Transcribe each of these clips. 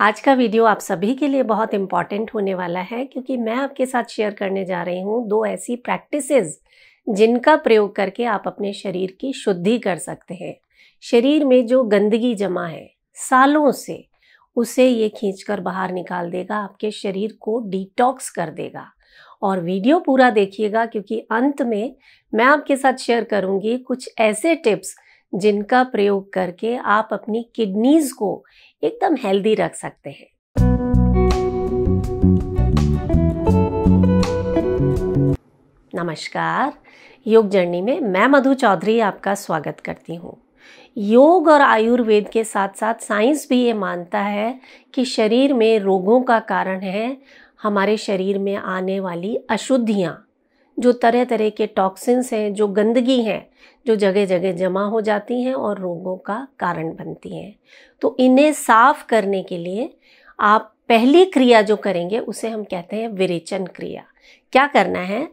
आज का वीडियो आप सभी के लिए बहुत इम्पॉर्टेंट होने वाला है क्योंकि मैं आपके साथ शेयर करने जा रही हूँ दो ऐसी प्रैक्टिसेस जिनका प्रयोग करके आप अपने शरीर की शुद्धि कर सकते हैं शरीर में जो गंदगी जमा है सालों से उसे ये खींचकर बाहर निकाल देगा आपके शरीर को डिटॉक्स कर देगा और वीडियो पूरा देखिएगा क्योंकि अंत में मैं आपके साथ शेयर करूँगी कुछ ऐसे टिप्स जिनका प्रयोग करके आप अपनी किडनीज को एकदम हेल्दी रख सकते हैं नमस्कार योग जर्नी में मैं मधु चौधरी आपका स्वागत करती हूँ योग और आयुर्वेद के साथ साथ साइंस भी ये मानता है कि शरीर में रोगों का कारण है हमारे शरीर में आने वाली अशुद्धियाँ जो तरह तरह के टॉक्सिन्स हैं जो गंदगी हैं जो जगह जगह जमा हो जाती हैं और रोगों का कारण बनती हैं तो इन्हें साफ करने के लिए आप पहली क्रिया जो करेंगे उसे हम कहते हैं विरेचन क्रिया क्या करना है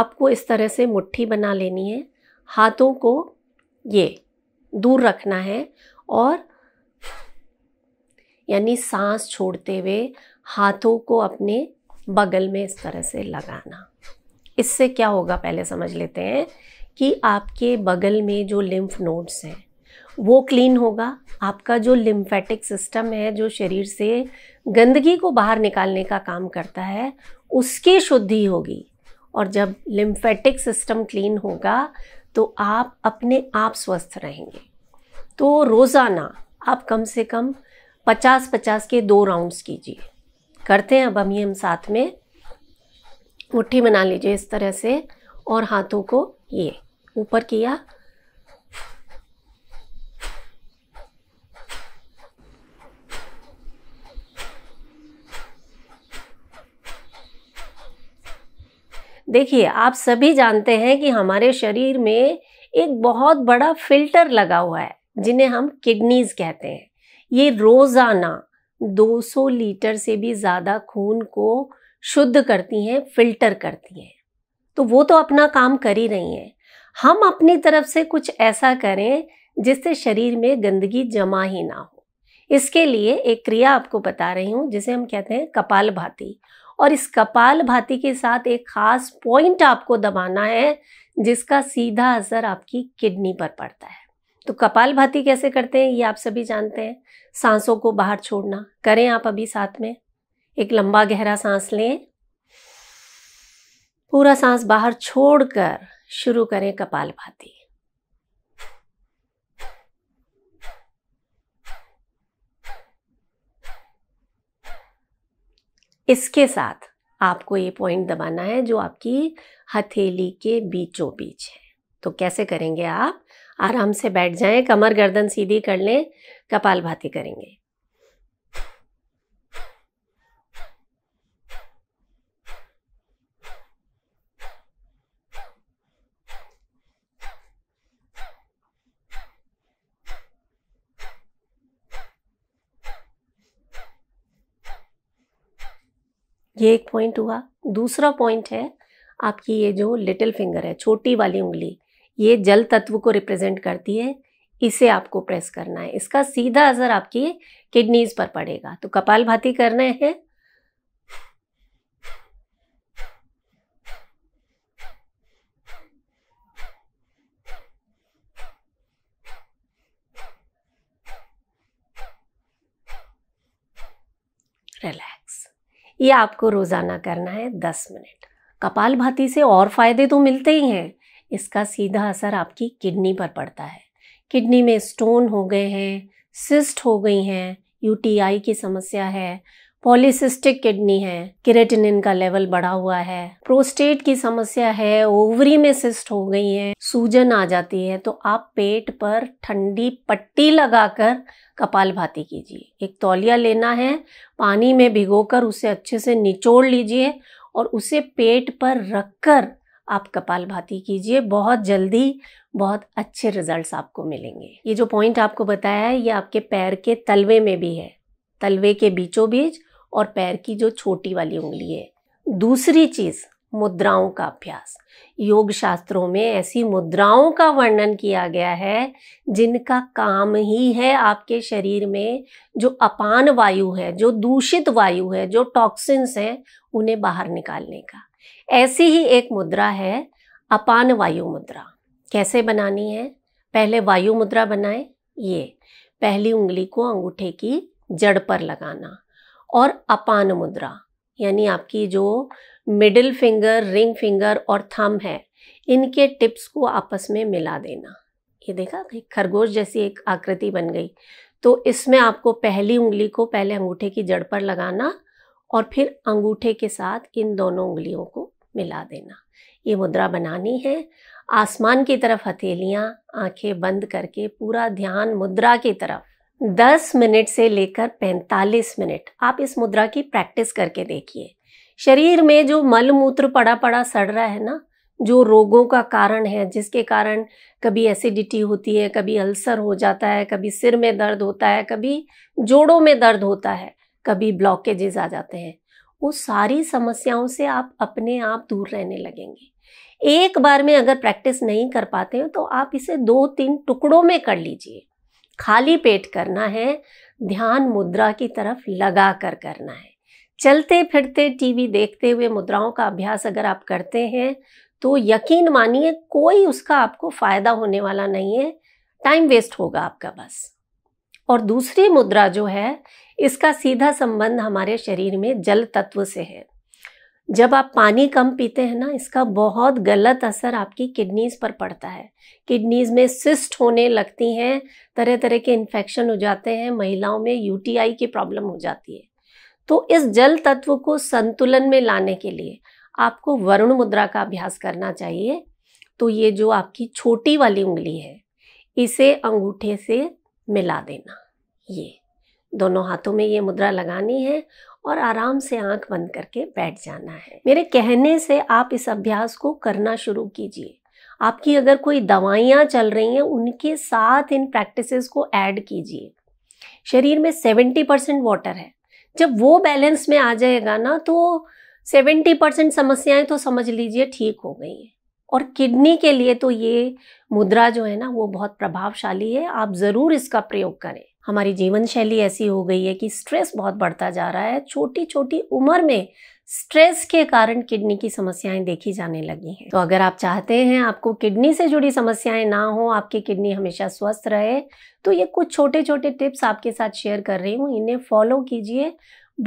आपको इस तरह से मुट्ठी बना लेनी है हाथों को ये दूर रखना है और यानी सांस छोड़ते हुए हाथों को अपने बगल में इस तरह से लगाना इससे क्या होगा पहले समझ लेते हैं कि आपके बगल में जो लिम्फ नोड्स हैं वो क्लीन होगा आपका जो लिम्फेटिक सिस्टम है जो शरीर से गंदगी को बाहर निकालने का काम करता है उसकी शुद्धि होगी और जब लिम्फेटिक सिस्टम क्लीन होगा तो आप अपने आप स्वस्थ रहेंगे तो रोज़ाना आप कम से कम पचास पचास के दो राउंड्स कीजिए करते हैं अब हम ये हम साथ में मुट्ठी बना लीजिए इस तरह से और हाथों को ये ऊपर किया देखिए आप सभी जानते हैं कि हमारे शरीर में एक बहुत बड़ा फिल्टर लगा हुआ है जिन्हें हम किडनीज कहते हैं ये रोज़ाना 200 लीटर से भी ज़्यादा खून को शुद्ध करती हैं फिल्टर करती हैं तो वो तो अपना काम कर ही रही हैं हम अपनी तरफ से कुछ ऐसा करें जिससे शरीर में गंदगी जमा ही ना हो इसके लिए एक क्रिया आपको बता रही हूँ जिसे हम कहते हैं कपाल भाती और इस कपाल भाती के साथ एक खास पॉइंट आपको दबाना है जिसका सीधा असर आपकी किडनी पर पड़ता है तो कपाल भाती कैसे करते हैं ये आप सभी जानते हैं सांसों को बाहर छोड़ना करें आप अभी साथ में एक लंबा गहरा सांस लें पूरा सांस बाहर छोड़कर शुरू करें कपाल भाती इसके साथ आपको ये पॉइंट दबाना है जो आपकी हथेली के बीचों बीच है तो कैसे करेंगे आप आराम से बैठ जाएं कमर गर्दन सीधी कर लें कपाल भाती करेंगे ये एक पॉइंट हुआ दूसरा पॉइंट है आपकी ये जो लिटिल फिंगर है छोटी वाली उंगली ये जल तत्व को रिप्रेजेंट करती है इसे आपको प्रेस करना है इसका सीधा असर आपकी किडनीज पर पड़ेगा तो कपाल भाती करना है ये आपको रोज़ाना करना है दस मिनट कपाल भाती से और फ़ायदे तो मिलते ही हैं इसका सीधा असर आपकी किडनी पर पड़ता है किडनी में स्टोन हो गए हैं सिस्ट हो गई हैं यूटीआई की समस्या है पॉलिसिस्टिक किडनी है किरेटिनिन का लेवल बढ़ा हुआ है प्रोस्टेट की समस्या है ओवरी में सिस्ट हो गई है सूजन आ जाती है तो आप पेट पर ठंडी पट्टी लगाकर कपाल भाती कीजिए एक तौलिया लेना है पानी में भिगोकर उसे अच्छे से निचोड़ लीजिए और उसे पेट पर रखकर आप कपाल भाती कीजिए बहुत जल्दी बहुत अच्छे रिजल्ट्स आपको मिलेंगे ये जो पॉइंट आपको बताया है ये आपके पैर के तलवे में भी है तलवे के बीचों बीच और पैर की जो छोटी वाली उंगली है दूसरी चीज़ मुद्राओं का अभ्यास योग शास्त्रों में ऐसी मुद्राओं का वर्णन किया गया है जिनका काम ही है आपके शरीर में जो अपान वायु है जो दूषित वायु है जो टॉक्सिन्स हैं उन्हें बाहर निकालने का ऐसी ही एक मुद्रा है अपान वायु मुद्रा कैसे बनानी है पहले वायु मुद्रा बनाएं ये पहली उंगली को अंगूठे की जड़ पर लगाना और अपान मुद्रा यानी आपकी जो मिडिल फिंगर रिंग फिंगर और थम है इनके टिप्स को आपस में मिला देना ये देखा खरगोश जैसी एक आकृति बन गई तो इसमें आपको पहली उंगली को पहले अंगूठे की जड़ पर लगाना और फिर अंगूठे के साथ इन दोनों उंगलियों को मिला देना ये मुद्रा बनानी है आसमान की तरफ हथेलियाँ आंखें बंद करके पूरा ध्यान मुद्रा की तरफ दस मिनट से लेकर पैंतालीस मिनट आप इस मुद्रा की प्रैक्टिस करके देखिए शरीर में जो मल मूत्र पड़ा पड़ा सड़ रहा है ना जो रोगों का कारण है जिसके कारण कभी एसिडिटी होती है कभी अल्सर हो जाता है कभी सिर में दर्द होता है कभी जोड़ों में दर्द होता है कभी ब्लॉकेजेस आ जाते हैं वो सारी समस्याओं से आप अपने आप दूर रहने लगेंगे एक बार में अगर प्रैक्टिस नहीं कर पाते हैं तो आप इसे दो तीन टुकड़ों में कर लीजिए खाली पेट करना है ध्यान मुद्रा की तरफ लगा कर करना है चलते फिरते टीवी देखते हुए मुद्राओं का अभ्यास अगर आप करते हैं तो यकीन मानिए कोई उसका आपको फ़ायदा होने वाला नहीं है टाइम वेस्ट होगा आपका बस और दूसरी मुद्रा जो है इसका सीधा संबंध हमारे शरीर में जल तत्व से है जब आप पानी कम पीते हैं ना इसका बहुत गलत असर आपकी किडनीज़ पर पड़ता है किडनीज़ में सिस्ट होने लगती हैं तरह तरह के इन्फेक्शन हो जाते हैं महिलाओं में यूटीआई की प्रॉब्लम हो जाती है तो इस जल तत्व को संतुलन में लाने के लिए आपको वरुण मुद्रा का अभ्यास करना चाहिए तो ये जो आपकी छोटी वाली उंगली है इसे अंगूठे से मिला देना ये दोनों हाथों में ये मुद्रा लगानी है और आराम से आंख बंद करके बैठ जाना है मेरे कहने से आप इस अभ्यास को करना शुरू कीजिए आपकी अगर कोई दवाइयाँ चल रही हैं उनके साथ इन प्रैक्टिसेस को ऐड कीजिए शरीर में सेवेंटी परसेंट वाटर है जब वो बैलेंस में आ जाएगा ना तो सेवेंटी परसेंट समस्याएँ तो समझ लीजिए ठीक हो गई हैं और किडनी के लिए तो ये मुद्रा जो है ना वो बहुत प्रभावशाली है आप ज़रूर इसका प्रयोग करें हमारी जीवन शैली ऐसी हो गई है कि स्ट्रेस बहुत बढ़ता जा रहा है छोटी छोटी उम्र में स्ट्रेस के कारण किडनी की समस्याएं देखी जाने लगी हैं तो अगर आप चाहते हैं आपको किडनी से जुड़ी समस्याएं ना हो आपकी किडनी हमेशा स्वस्थ रहे तो ये कुछ छोटे छोटे टिप्स आपके साथ शेयर कर रही हूँ इन्हें फॉलो कीजिए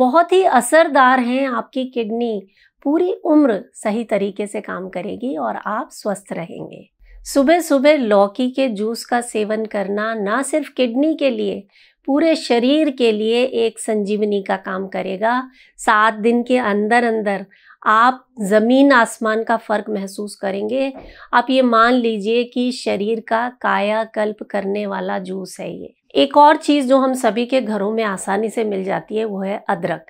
बहुत ही असरदार हैं आपकी किडनी पूरी उम्र सही तरीके से काम करेगी और आप स्वस्थ रहेंगे सुबह सुबह लौकी के जूस का सेवन करना ना सिर्फ किडनी के लिए पूरे शरीर के लिए एक संजीवनी का काम करेगा सात दिन के अंदर अंदर आप ज़मीन आसमान का फ़र्क महसूस करेंगे आप ये मान लीजिए कि शरीर का कायाकल्प करने वाला जूस है ये एक और चीज़ जो हम सभी के घरों में आसानी से मिल जाती है वो है अदरक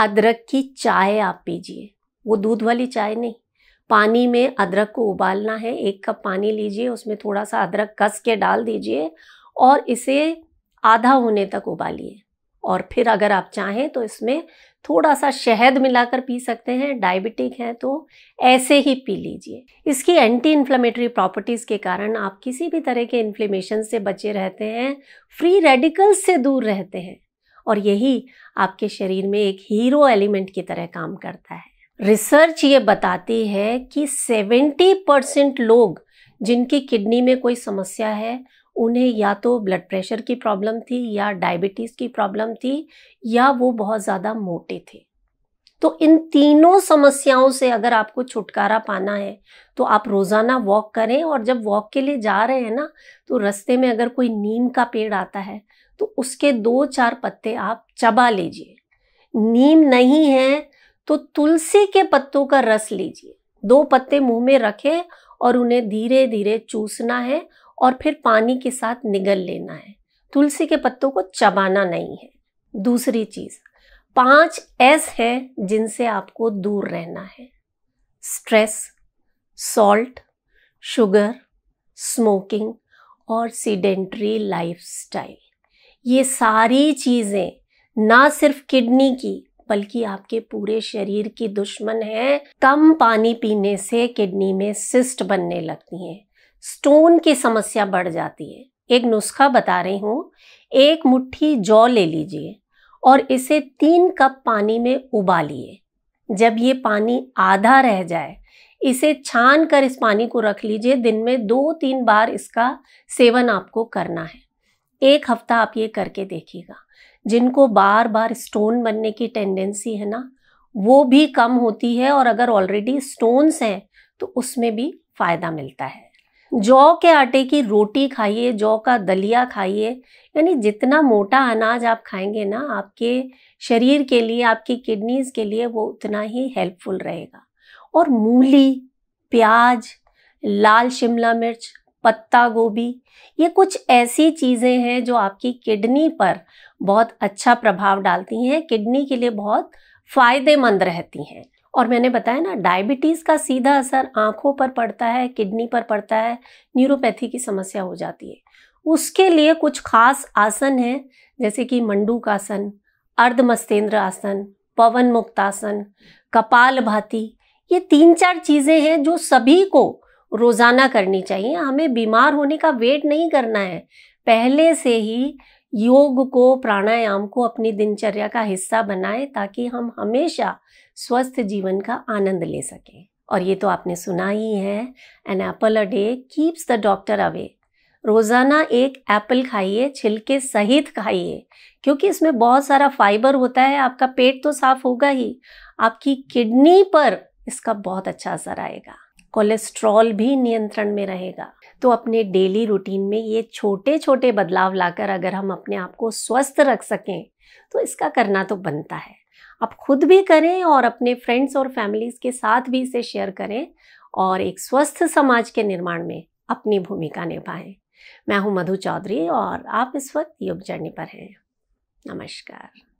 अदरक की चाय आप पीजिए वो दूध वाली चाय नहीं पानी में अदरक को उबालना है एक कप पानी लीजिए उसमें थोड़ा सा अदरक कस के डाल दीजिए और इसे आधा होने तक उबालिए और फिर अगर आप चाहें तो इसमें थोड़ा सा शहद मिलाकर पी सकते हैं डायबिटिक हैं तो ऐसे ही पी लीजिए इसकी एंटी इन्फ्लेमेटरी प्रॉपर्टीज़ के कारण आप किसी भी तरह के इन्फ्लेमेशन से बचे रहते हैं फ्री रेडिकल्स से दूर रहते हैं और यही आपके शरीर में एक हीरो एलिमेंट की तरह काम करता है रिसर्च ये बताती है कि 70 परसेंट लोग जिनकी किडनी में कोई समस्या है उन्हें या तो ब्लड प्रेशर की प्रॉब्लम थी या डायबिटीज़ की प्रॉब्लम थी या वो बहुत ज़्यादा मोटे थे तो इन तीनों समस्याओं से अगर आपको छुटकारा पाना है तो आप रोज़ाना वॉक करें और जब वॉक के लिए जा रहे हैं ना तो रस्ते में अगर कोई नीम का पेड़ आता है तो उसके दो चार पत्ते आप चबा लीजिए नीम नहीं है तो तुलसी के पत्तों का रस लीजिए दो पत्ते मुंह में रखें और उन्हें धीरे धीरे चूसना है और फिर पानी के साथ निगल लेना है तुलसी के पत्तों को चबाना नहीं है दूसरी चीज पांच एस है जिनसे आपको दूर रहना है स्ट्रेस सॉल्ट शुगर स्मोकिंग और सीडेंट्री लाइफस्टाइल ये सारी चीज़ें ना सिर्फ किडनी की बल्कि आपके पूरे शरीर की दुश्मन है कम पानी पीने से किडनी में सिस्ट बनने लगती है स्टोन की समस्या बढ़ जाती है एक नुस्खा बता रही हूँ एक मुट्ठी जौ ले लीजिए और इसे तीन कप पानी में उबालिए जब ये पानी आधा रह जाए इसे छान कर इस पानी को रख लीजिए दिन में दो तीन बार इसका सेवन आपको करना है एक हफ्ता आप ये करके देखिएगा जिनको बार बार स्टोन बनने की टेंडेंसी है ना वो भी कम होती है और अगर ऑलरेडी स्टोन्स हैं तो उसमें भी फ़ायदा मिलता है जौ के आटे की रोटी खाइए जौ का दलिया खाइए यानी जितना मोटा अनाज आप खाएंगे ना आपके शरीर के लिए आपकी किडनीज के लिए वो उतना ही हेल्पफुल रहेगा और मूली प्याज लाल शिमला मिर्च पत्ता गोभी ये कुछ ऐसी चीज़ें हैं जो आपकी किडनी पर बहुत अच्छा प्रभाव डालती हैं किडनी के लिए बहुत फ़ायदेमंद रहती हैं और मैंने बताया ना डायबिटीज़ का सीधा असर आँखों पर पड़ता है किडनी पर पड़ता है न्यूरोपैथी की समस्या हो जाती है उसके लिए कुछ खास आसन हैं जैसे कि मंडूक आसन अर्धमस्तेंद्र आसन पवन मुक्तासन कपाल भाती ये तीन चार चीज़ें हैं जो सभी को रोज़ाना करनी चाहिए हमें बीमार होने का वेट नहीं करना है पहले से ही योग को प्राणायाम को अपनी दिनचर्या का हिस्सा बनाएं ताकि हम हमेशा स्वस्थ जीवन का आनंद ले सकें और ये तो आपने सुना ही है an apple a day keeps the doctor away रोज़ाना एक एप्पल खाइए छिलके सहित खाइए क्योंकि इसमें बहुत सारा फाइबर होता है आपका पेट तो साफ होगा ही आपकी किडनी पर इसका बहुत अच्छा असर आएगा कोलेस्ट्रॉल भी नियंत्रण में रहेगा तो अपने डेली रूटीन में ये छोटे छोटे बदलाव लाकर अगर हम अपने आप को स्वस्थ रख सकें तो इसका करना तो बनता है आप खुद भी करें और अपने फ्रेंड्स और फैमिलीज़ के साथ भी इसे शेयर करें और एक स्वस्थ समाज के निर्माण में अपनी भूमिका निभाएं मैं हूं मधु चौधरी और आप इस वक्त योग जर्नी पर हैं नमस्कार